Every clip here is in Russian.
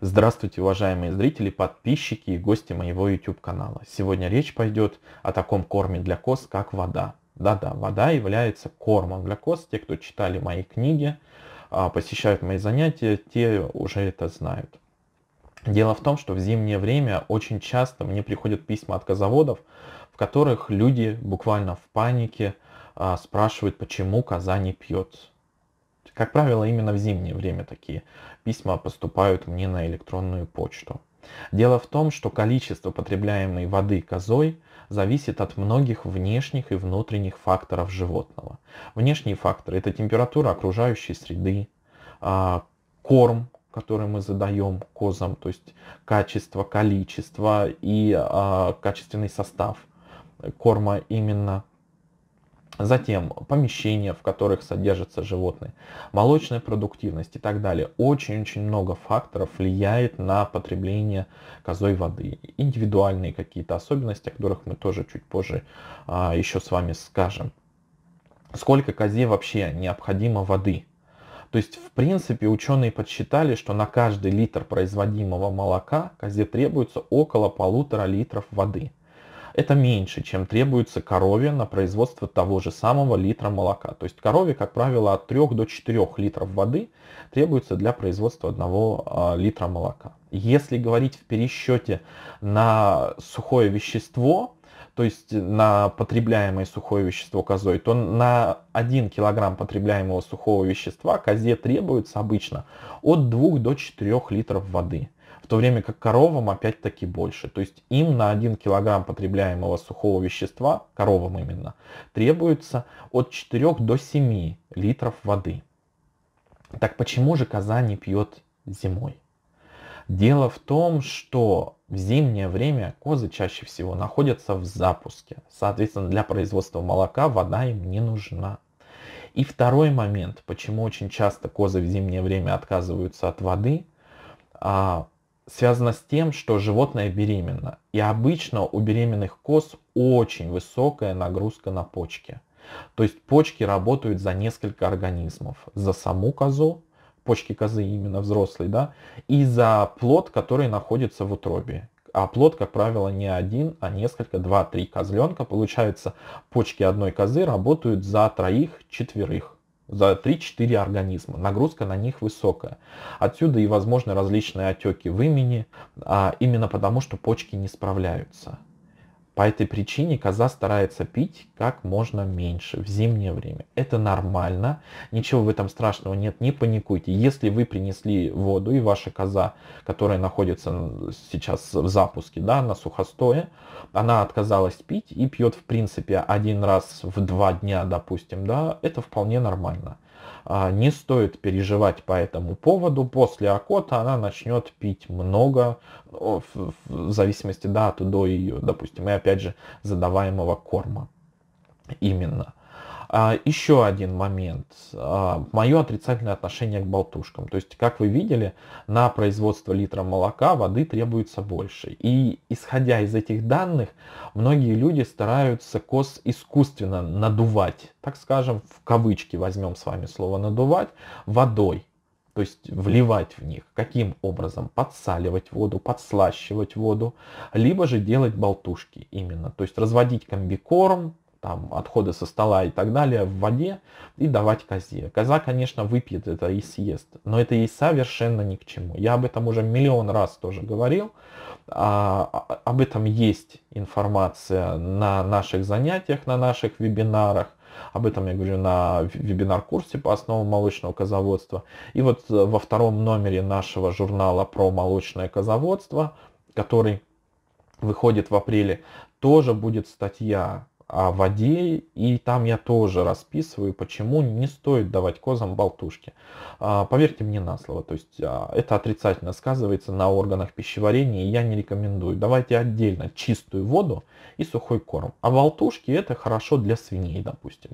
Здравствуйте, уважаемые зрители, подписчики и гости моего YouTube канала. Сегодня речь пойдет о таком корме для коз, как вода. Да-да, вода является кормом для коз. Те, кто читали мои книги, а, посещают мои занятия, те уже это знают. Дело в том, что в зимнее время очень часто мне приходят письма от козаводов, в которых люди буквально в панике а, спрашивают, почему коза не пьет как правило, именно в зимнее время такие письма поступают мне на электронную почту. Дело в том, что количество потребляемой воды козой зависит от многих внешних и внутренних факторов животного. Внешние факторы – это температура окружающей среды, а, корм, который мы задаем козам, то есть качество, количество и а, качественный состав корма именно – Затем помещения, в которых содержатся животные, молочная продуктивность и так далее. Очень-очень много факторов влияет на потребление козой воды. Индивидуальные какие-то особенности, о которых мы тоже чуть позже а, еще с вами скажем. Сколько козе вообще необходимо воды? То есть, в принципе, ученые подсчитали, что на каждый литр производимого молока козе требуется около полутора литров воды – это меньше, чем требуется корове на производство того же самого литра молока. То есть корове, как правило, от 3 до 4 литров воды требуется для производства 1 а, литра молока. Если говорить в пересчете на сухое вещество, то есть на потребляемое сухое вещество козой, то на 1 килограмм потребляемого сухого вещества козе требуется обычно от 2 до 4 литров воды в то время как коровам опять-таки больше. То есть им на 1 килограмм потребляемого сухого вещества, коровам именно, требуется от 4 до 7 литров воды. Так почему же коза не пьет зимой? Дело в том, что в зимнее время козы чаще всего находятся в запуске. Соответственно, для производства молока вода им не нужна. И второй момент, почему очень часто козы в зимнее время отказываются от воды, а, связано с тем, что животное беременно. И обычно у беременных коз очень высокая нагрузка на почки. То есть почки работают за несколько организмов. За саму козу, почки козы именно взрослой, да, и за плод, который находится в утробе. А плод, как правило, не один, а несколько, два-три козленка. Получается, почки одной козы работают за троих-четверых за 3-4 организма. Нагрузка на них высокая. Отсюда и возможны различные отеки в имени, а именно потому, что почки не справляются. По этой причине коза старается пить как можно меньше в зимнее время. Это нормально, ничего в этом страшного нет, не паникуйте. Если вы принесли воду и ваша коза, которая находится сейчас в запуске, да, на сухостое, она отказалась пить и пьет в принципе один раз в два дня, допустим, да, это вполне нормально. А, не стоит переживать по этому поводу. После окота она начнет пить много, ну, в зависимости да, от до ее, допустим, и опять же задаваемого корма. Именно. А, Еще один момент. А, Мое отрицательное отношение к болтушкам. То есть, как вы видели, на производство литра молока воды требуется больше. И исходя из этих данных, многие люди стараются коз искусственно надувать, так скажем, в кавычки возьмем с вами слово надувать, водой то есть вливать в них. Каким образом? Подсаливать воду, подслащивать воду, либо же делать болтушки именно. То есть разводить комбикорм, там, отходы со стола и так далее в воде и давать козе. Коза, конечно, выпьет это и съест, но это ей совершенно ни к чему. Я об этом уже миллион раз тоже говорил. А, а, об этом есть информация на наших занятиях, на наших вебинарах. Об этом я говорю на вебинар-курсе по основам молочного козоводства. И вот во втором номере нашего журнала про молочное козоводство, который выходит в апреле, тоже будет статья о воде, и там я тоже расписываю, почему не стоит давать козам болтушки. А, поверьте мне на слово, то есть а, это отрицательно сказывается на органах пищеварения, и я не рекомендую. Давайте отдельно чистую воду и сухой корм. А болтушки это хорошо для свиней, допустим.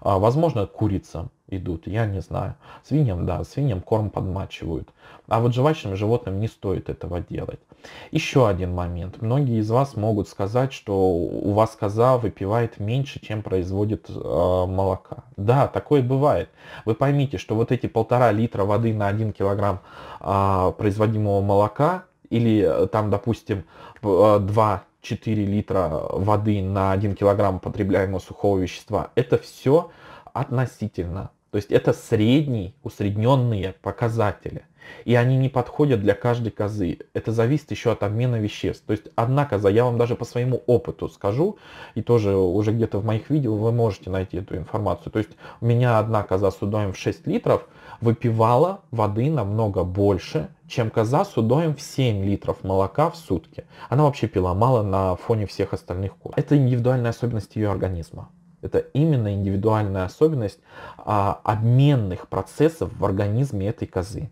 А, возможно, курица идут, я не знаю. Свиньям, да, свиньям корм подмачивают. А вот жвачным животным не стоит этого делать. Еще один момент. Многие из вас могут сказать, что у вас коза выпивает меньше, чем производит э, молока. Да, такое бывает. Вы поймите, что вот эти полтора литра воды на один килограмм э, производимого молока или э, там, допустим, 2 4 литра воды на 1 килограмм потребляемого сухого вещества, это все относительно. То есть это средние усредненные показатели. И они не подходят для каждой козы. Это зависит еще от обмена веществ. То есть одна коза, я вам даже по своему опыту скажу, и тоже уже где-то в моих видео вы можете найти эту информацию. То есть у меня одна коза с удоем в 6 литров, выпивала воды намного больше, чем коза с удоем в 7 литров молока в сутки. Она вообще пила мало на фоне всех остальных коз. Это индивидуальная особенность ее организма. Это именно индивидуальная особенность а, обменных процессов в организме этой козы.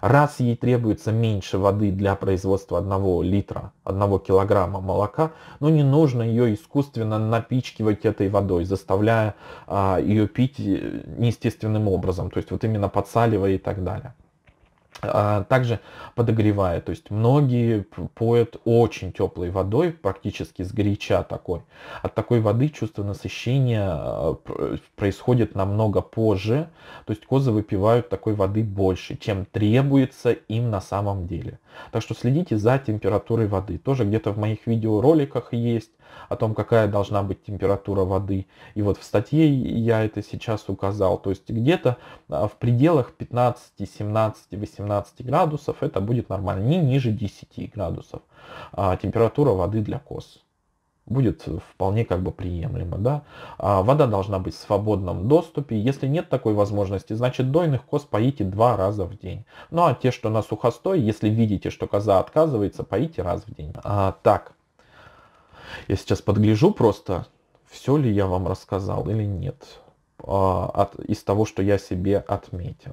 Раз ей требуется меньше воды для производства 1 литра, 1 килограмма молока, но ну, не нужно ее искусственно напичкивать этой водой, заставляя а, ее пить э, неестественным образом, то есть вот именно подсаливая и так далее. А, также подогревая. То есть многие поют очень теплой водой, практически с горяча такой. От такой воды чувство насыщения а, происходит намного позже. То есть козы выпивают такой воды больше, чем требуется им на самом деле. Так что следите за температурой воды. Тоже где-то в моих видеороликах есть о том, какая должна быть температура воды. И вот в статье я это сейчас указал. То есть где-то а, в пределах 15, 17, 18 12 градусов, это будет нормально. Не ниже 10 градусов. А, температура воды для коз будет вполне как бы приемлемо. Да? А, вода должна быть в свободном доступе. Если нет такой возможности, значит дойных коз поите два раза в день. Ну а те, что на сухостой, если видите, что коза отказывается, поите раз в день. А, так, я сейчас подгляжу просто, все ли я вам рассказал или нет а, от, из того, что я себе отметил.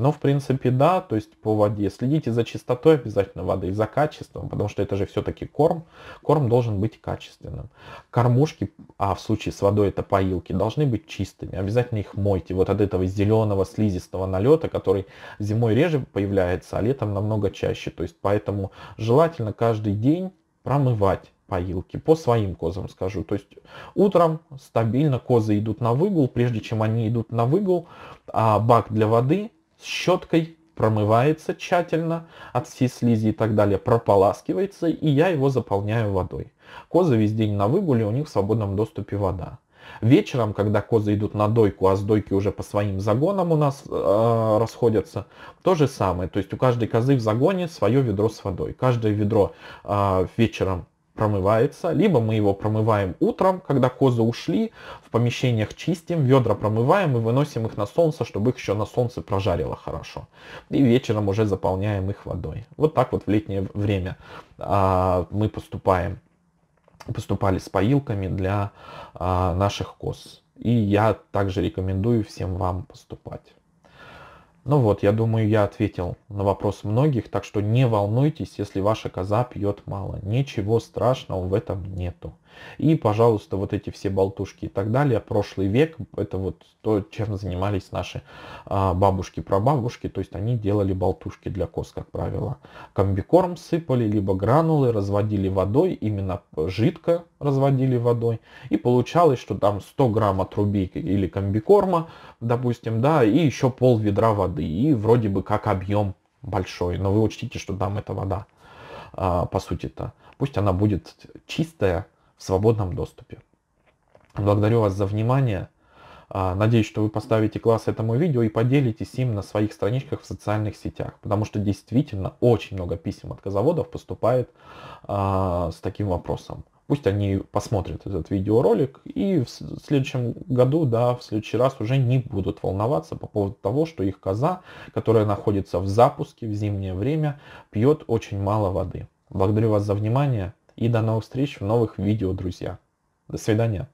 Ну, в принципе, да, то есть по воде. Следите за чистотой обязательно воды и за качеством, потому что это же все-таки корм. Корм должен быть качественным. Кормушки, а в случае с водой это поилки, должны быть чистыми. Обязательно их мойте. Вот от этого зеленого слизистого налета, который зимой реже появляется, а летом намного чаще. То есть поэтому желательно каждый день промывать поилки. По своим козам скажу. То есть утром стабильно козы идут на выгул. Прежде чем они идут на выгул, а бак для воды щеткой промывается тщательно от всей слизи и так далее, прополаскивается, и я его заполняю водой. Козы весь день на выгуле, у них в свободном доступе вода. Вечером, когда козы идут на дойку, а с дойки уже по своим загонам у нас э, расходятся, то же самое. То есть у каждой козы в загоне свое ведро с водой. Каждое ведро э, вечером промывается, либо мы его промываем утром, когда козы ушли, в помещениях чистим, ведра промываем и выносим их на солнце, чтобы их еще на солнце прожарило хорошо. И вечером уже заполняем их водой. Вот так вот в летнее время а, мы поступаем, поступали с поилками для а, наших коз. И я также рекомендую всем вам поступать. Ну вот, я думаю, я ответил на вопрос многих, так что не волнуйтесь, если ваша коза пьет мало. Ничего страшного в этом нету. И, пожалуйста, вот эти все болтушки и так далее. Прошлый век – это вот то, чем занимались наши а, бабушки, прабабушки. То есть они делали болтушки для коз, как правило. Комбикорм сыпали, либо гранулы разводили водой, именно жидко разводили водой. И получалось, что там 100 грамм отрубей или комбикорма, допустим, да, и еще пол ведра воды. И вроде бы как объем большой. Но вы учтите, что там эта вода, а, по сути-то. Пусть она будет чистая, в свободном доступе. Благодарю вас за внимание. А, надеюсь, что вы поставите класс этому видео и поделитесь им на своих страничках в социальных сетях, потому что действительно очень много писем от козаводов поступает а, с таким вопросом. Пусть они посмотрят этот видеоролик и в следующем году, да, в следующий раз уже не будут волноваться по поводу того, что их коза, которая находится в запуске в зимнее время, пьет очень мало воды. Благодарю вас за внимание. И до новых встреч в новых видео, друзья. До свидания.